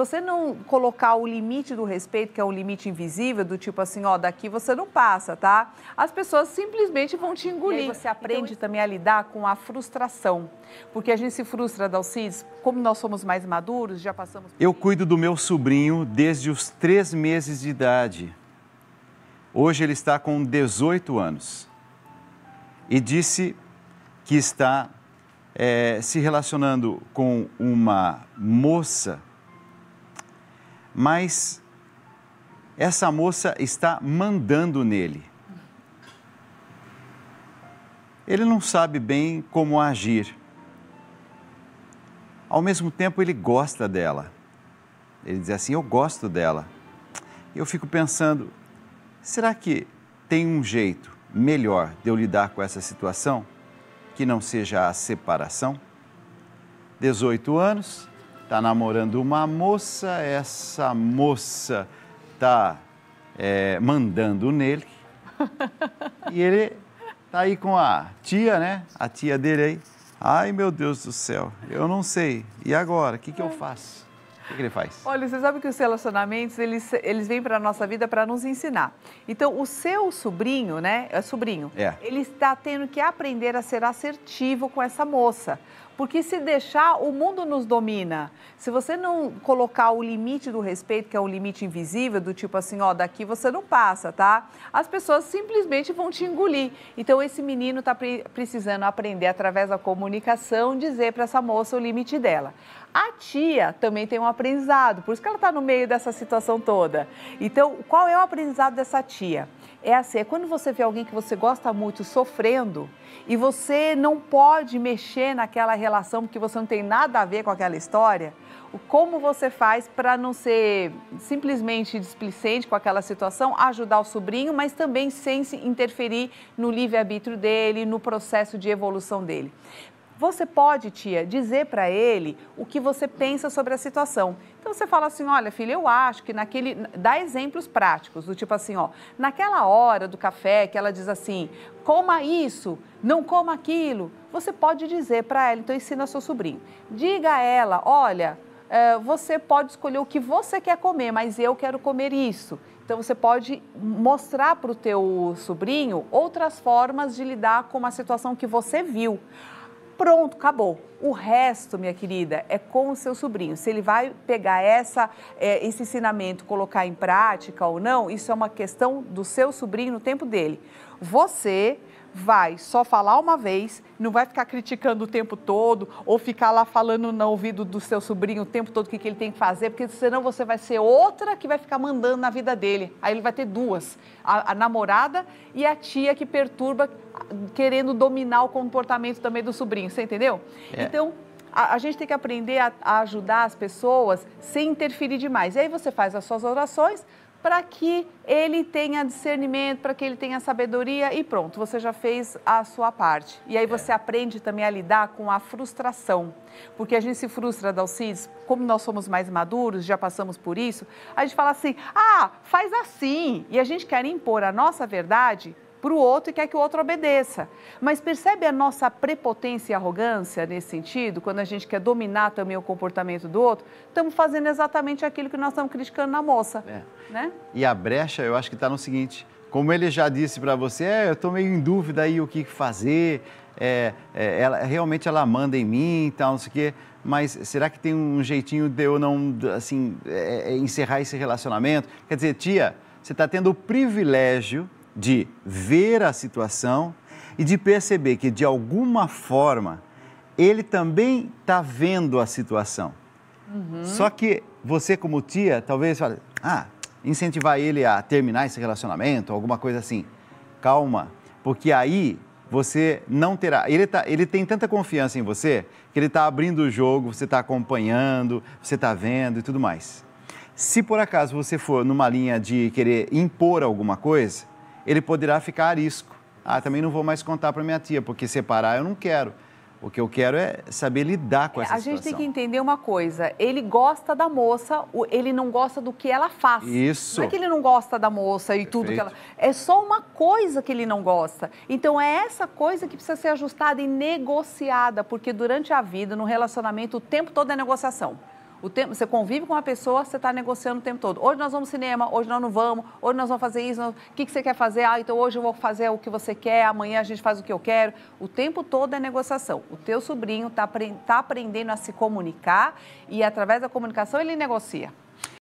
você não colocar o limite do respeito, que é um limite invisível, do tipo assim, ó, daqui você não passa, tá? As pessoas simplesmente vão te engolir. E você aprende então, também a lidar com a frustração. Porque a gente se frustra, Dalcides, como nós somos mais maduros, já passamos... Eu cuido do meu sobrinho desde os três meses de idade. Hoje ele está com 18 anos. E disse que está é, se relacionando com uma moça mas essa moça está mandando nele. Ele não sabe bem como agir. Ao mesmo tempo, ele gosta dela. Ele diz assim: Eu gosto dela. eu fico pensando: será que tem um jeito melhor de eu lidar com essa situação que não seja a separação? 18 anos, está namorando uma moça, essa moça está é, mandando nele. e ele tá aí com a tia, né? A tia dele aí. Ai, meu Deus do céu, eu não sei. E agora? O que, que eu é. faço? O que, ele faz? Olha, você sabe que os relacionamentos, eles, eles vêm para a nossa vida para nos ensinar. Então, o seu sobrinho, né? É sobrinho. É. Ele está tendo que aprender a ser assertivo com essa moça. Porque se deixar, o mundo nos domina. Se você não colocar o limite do respeito, que é um limite invisível, do tipo assim, ó, daqui você não passa, tá? As pessoas simplesmente vão te engolir. Então esse menino está pre precisando aprender através da comunicação dizer para essa moça o limite dela. A tia também tem um aprendizado, por isso que ela está no meio dessa situação toda. Então, qual é o aprendizado dessa tia? É assim, é quando você vê alguém que você gosta muito sofrendo e você não pode mexer naquela relação relação porque você não tem nada a ver com aquela história, como você faz para não ser simplesmente displicente com aquela situação, ajudar o sobrinho, mas também sem se interferir no livre-arbítrio dele, no processo de evolução dele. Você pode, tia, dizer para ele o que você pensa sobre a situação. Então você fala assim: olha, filha, eu acho que naquele. Dá exemplos práticos, do tipo assim, ó, naquela hora do café que ela diz assim: coma isso, não coma aquilo. Você pode dizer para ela, então ensina seu sobrinho. Diga a ela: olha, eh, você pode escolher o que você quer comer, mas eu quero comer isso. Então você pode mostrar para o teu sobrinho outras formas de lidar com uma situação que você viu pronto, acabou. O resto, minha querida, é com o seu sobrinho. Se ele vai pegar essa, é, esse ensinamento, colocar em prática ou não, isso é uma questão do seu sobrinho no tempo dele. Você vai só falar uma vez, não vai ficar criticando o tempo todo ou ficar lá falando no ouvido do seu sobrinho o tempo todo o que, que ele tem que fazer, porque senão você vai ser outra que vai ficar mandando na vida dele. Aí ele vai ter duas: a, a namorada e a tia que perturba, querendo dominar o comportamento também do sobrinho. Você entendeu? É. Então. A, gente tem que aprender a, a ajudar as pessoas sem interferir demais. E aí você faz as suas orações, para que ele tenha discernimento, para que ele tenha sabedoria e pronto, você já fez a sua parte. E aí é. você aprende também a lidar com a frustração, porque a gente se frustra, Dalcides, como nós somos mais maduros, já passamos por isso, a gente fala assim, ah, faz assim, e a gente quer impor a nossa verdade para o outro e quer que o outro obedeça. Mas percebe a nossa prepotência e arrogância nesse sentido, quando a gente quer dominar também o comportamento do outro? Estamos fazendo exatamente aquilo que nós estamos criticando na moça. É. Né? E a brecha, eu acho que está no seguinte: como ele já disse para você, é, eu estou meio em dúvida aí o que fazer, é, é, ela, realmente ela manda em mim e tal, não sei o quê mas será que tem um jeitinho de eu não, assim, é, é encerrar esse relacionamento? Quer dizer, tia, você está tendo o privilégio de ver a situação e de perceber que, de alguma forma, ele também está vendo a situação. Uhum. Só que você, como tia, talvez fale, ah, incentivar ele a terminar esse relacionamento, alguma coisa assim. Calma, porque aí você não terá. Ele, tá, ele tem tanta confiança em você que ele está abrindo o jogo, você está acompanhando, você está vendo e tudo mais. Se por acaso você for numa linha de querer impor alguma coisa, ele poderá ficar risco. Ah, também não vou mais contar para minha tia, porque separar eu não quero. O que eu quero é saber lidar com é, essa situação. A gente tem que entender uma coisa: ele gosta da moça, ele não gosta do que ela faz. Isso. Não é que ele não gosta da moça e Perfeito. tudo que ela. É só uma coisa que ele não gosta. Então é essa coisa que precisa ser ajustada e negociada, porque durante a vida, no relacionamento, o tempo todo é negociação. O tempo, você convive com uma pessoa, você está negociando o tempo todo. Hoje nós vamos ao cinema, hoje nós não vamos, hoje nós vamos fazer isso. O que, que você quer fazer? Ah, então hoje eu vou fazer o que você quer, amanhã a gente faz o que eu quero. O tempo todo é negociação. O teu sobrinho está tá aprendendo a se comunicar e através da comunicação ele negocia.